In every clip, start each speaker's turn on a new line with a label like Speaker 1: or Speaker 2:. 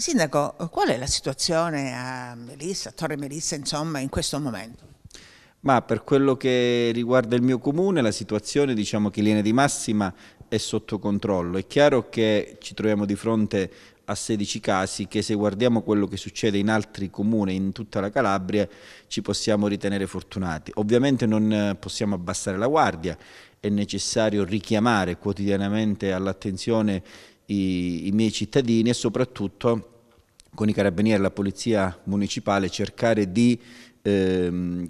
Speaker 1: Sindaco, qual è la situazione a Melissa, a Torre Melissa, insomma, in questo momento? Ma per quello che riguarda il mio comune, la situazione, diciamo che linea di massima è sotto controllo. È chiaro che ci troviamo di fronte a 16 casi che se guardiamo quello che succede in altri comuni in tutta la Calabria ci possiamo ritenere fortunati. Ovviamente non possiamo abbassare la guardia, è necessario richiamare quotidianamente all'attenzione i, i miei cittadini e soprattutto con i carabinieri e la polizia municipale cercare di Ehm,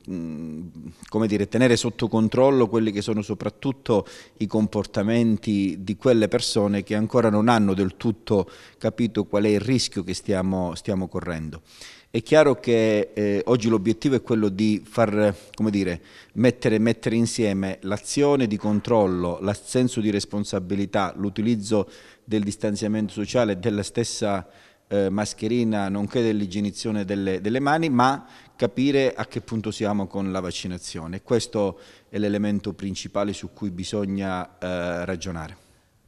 Speaker 1: come dire, tenere sotto controllo quelli che sono soprattutto i comportamenti di quelle persone che ancora non hanno del tutto capito qual è il rischio che stiamo, stiamo correndo. È chiaro che eh, oggi l'obiettivo è quello di far, dire, mettere, mettere, insieme l'azione di controllo, il senso di responsabilità, l'utilizzo del distanziamento sociale, e della stessa eh, mascherina, nonché dell'igienizzazione delle, delle mani, ma capire a che punto siamo con la vaccinazione. Questo è l'elemento principale su cui bisogna eh, ragionare.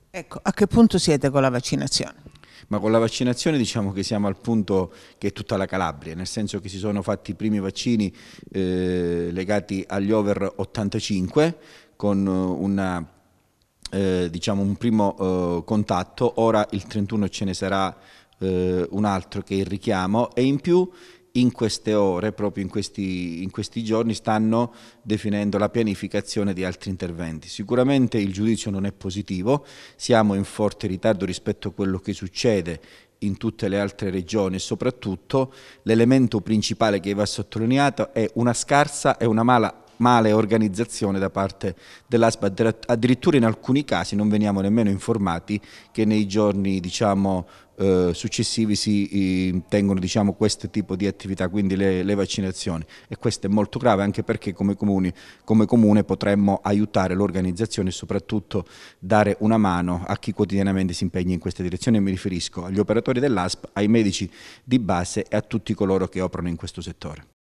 Speaker 1: Ecco, a che punto siete con la vaccinazione? ma con la vaccinazione diciamo che siamo al punto che è tutta la Calabria, nel senso che si sono fatti i primi vaccini eh, legati agli over 85 con eh, una, eh, diciamo un primo eh, contatto, ora il 31 ce ne sarà eh, un altro che è il richiamo e in più in queste ore, proprio in questi, in questi, giorni, stanno definendo la pianificazione di altri interventi. Sicuramente il giudizio non è positivo, siamo in forte ritardo rispetto a quello che succede in tutte le altre regioni e soprattutto l'elemento principale che va sottolineato è una scarsa e una mala male organizzazione da parte dell'ASPA, addirittura in alcuni casi non veniamo nemmeno informati che nei giorni diciamo, eh, successivi si tengono diciamo, questo tipo di attività, quindi le, le, vaccinazioni e questo è molto grave anche perché come, comuni, come comune potremmo aiutare l'organizzazione e soprattutto dare una mano a chi quotidianamente si impegna in questa direzione, mi riferisco agli operatori dell'ASP, ai medici di base e a tutti coloro che operano in questo settore.